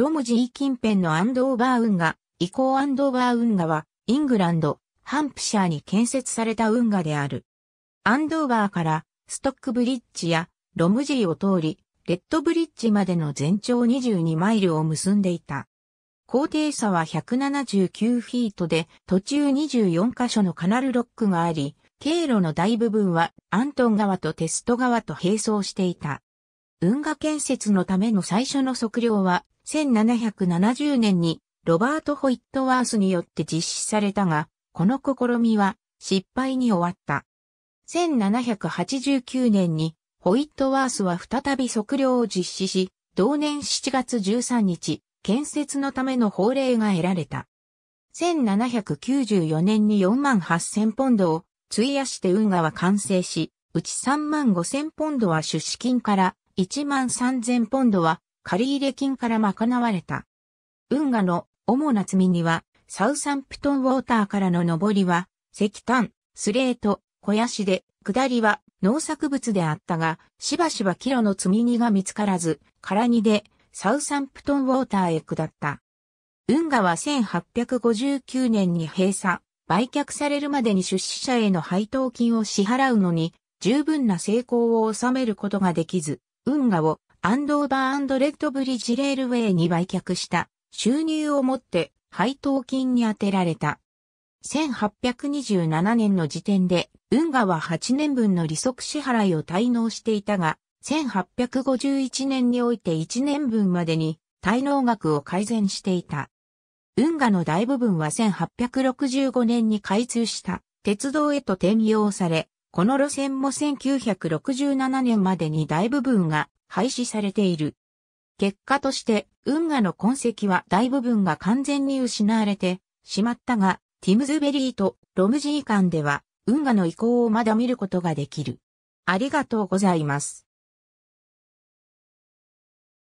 ロムジー近辺のアンドーバー運河、以降アンドーバー運河は、イングランド、ハンプシャーに建設された運河である。アンドーバーから、ストックブリッジや、ロムジーを通り、レッドブリッジまでの全長22マイルを結んでいた。高低差は179フィートで、途中24カ所のカナルロックがあり、経路の大部分はアントン川とテスト川と並走していた。運河建設のための最初の測量は1770年にロバート・ホイットワースによって実施されたが、この試みは失敗に終わった。1789年にホイットワースは再び測量を実施し、同年7月13日、建設のための法令が得られた。1794年に4万8000ポンドを費やして運河は完成し、うち3万5000ポンドは出資金から1万3000ポンドは借入金から賄われた。運河の主な積み荷は、サウサンプトンウォーターからの上りは、石炭、スレート、小屋市で、下りは農作物であったが、しばしばキロの積み荷が見つからず、空荷でサウサンプトンウォーターへ下った。運河は1859年に閉鎖、売却されるまでに出資者への配当金を支払うのに、十分な成功を収めることができず、運河をアンドーバーレッドブリッジレールウェイに売却した収入をもって配当金に充てられた。1827年の時点で、運河は8年分の利息支払いを滞納していたが、1851年において1年分までに滞納額を改善していた。運河の大部分は1865年に開通した鉄道へと転用され、この路線も1967年までに大部分が廃止されている。結果として、運河の痕跡は大部分が完全に失われてしまったが、ティムズベリーとロムジー間では運河の移行をまだ見ることができる。ありがとうございます。